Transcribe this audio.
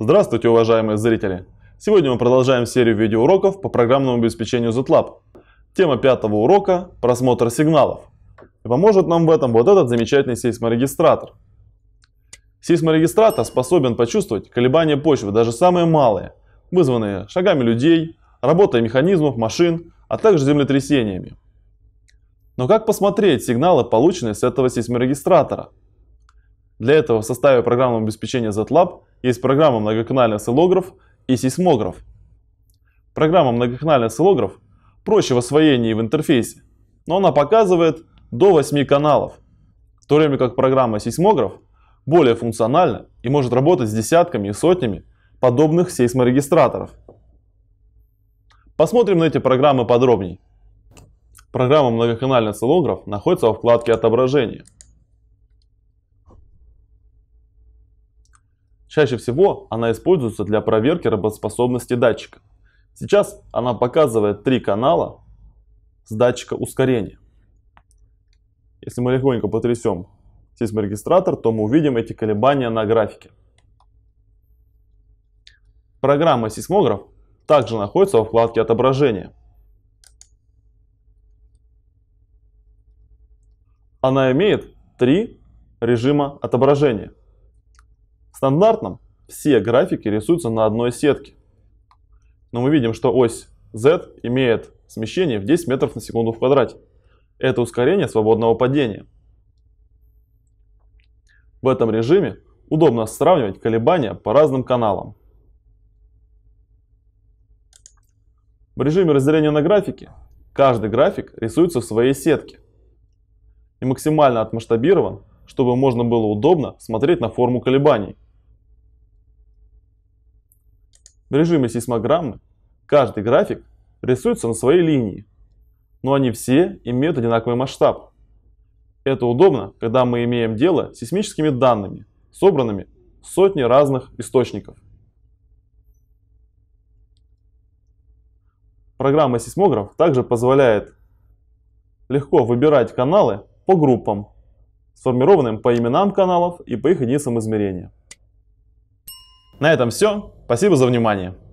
Здравствуйте, уважаемые зрители! Сегодня мы продолжаем серию видеоуроков по программному обеспечению ZLab. Тема пятого урока – просмотр сигналов. И поможет нам в этом вот этот замечательный сейсморегистратор. Сейсморегистратор способен почувствовать колебания почвы, даже самые малые, вызванные шагами людей, работой механизмов, машин, а также землетрясениями. Но как посмотреть сигналы, полученные с этого сейсморегистратора? Для этого в составе программного обеспечения ZLab – есть программа «Многоканальный осциллограф» и «Сейсмограф». Программа «Многоканальный осциллограф» проще в освоении в интерфейсе, но она показывает до 8 каналов, в то время как программа «Сейсмограф» более функциональна и может работать с десятками и сотнями подобных сейсморегистраторов. Посмотрим на эти программы подробней. Программа «Многоканальный осциллограф» находится во вкладке отображения. Чаще всего она используется для проверки работоспособности датчика. Сейчас она показывает три канала с датчика ускорения. Если мы легонько потрясем сейсморегистратор, то мы увидим эти колебания на графике. Программа «Сейсмограф» также находится во вкладке отображения. Она имеет три режима отображения. В стандартном все графики рисуются на одной сетке. Но мы видим, что ось Z имеет смещение в 10 метров на секунду в квадрате. Это ускорение свободного падения. В этом режиме удобно сравнивать колебания по разным каналам. В режиме разделения на графики каждый график рисуется в своей сетке и максимально отмасштабирован чтобы можно было удобно смотреть на форму колебаний. В режиме сейсмограммы каждый график рисуется на своей линии, но они все имеют одинаковый масштаб. Это удобно, когда мы имеем дело с сейсмическими данными, собранными сотни разных источников. Программа «Сейсмограф» также позволяет легко выбирать каналы по группам сформированным по именам каналов и по их единицам измерения. На этом все. Спасибо за внимание.